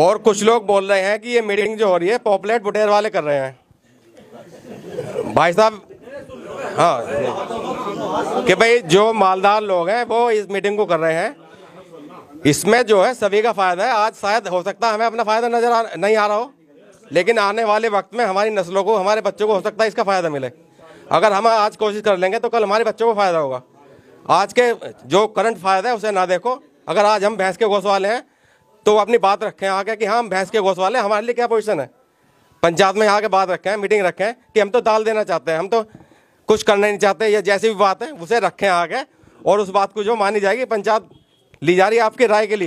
और कुछ लोग बोल रहे हैं कि ये मीटिंग जो हो रही है पॉपलेट बुटेर वाले कर रहे हैं भाई साहब हाँ कि भाई जो मालदार लोग हैं वो इस मीटिंग को कर रहे हैं इसमें जो है सभी का फ़ायदा है आज शायद हो सकता है हमें अपना फ़ायदा नज़र आ नहीं आ रहा हो लेकिन आने वाले वक्त में हमारी नस्लों को हमारे बच्चों को हो सकता है इसका फ़ायदा मिले अगर हम आज कोशिश कर लेंगे तो कल हमारे बच्चों को फ़ायदा होगा आज के जो करंट फ़ायदा है उसे ना देखो अगर आज हम भैंस के घोस वाले हैं तो वो अपनी बात रखें आगे कि हाँ हम भैंस के घोष वाले हमारे लिए क्या पोजिशन है पंचायत में आके बात रखें मीटिंग रखें कि हम तो दाल देना चाहते हैं हम तो कुछ करना नहीं चाहते या जैसी भी बात है उसे रखें आगे और उस बात को जो मानी जाएगी पंचायत ली जा रही है आपकी राय के लिए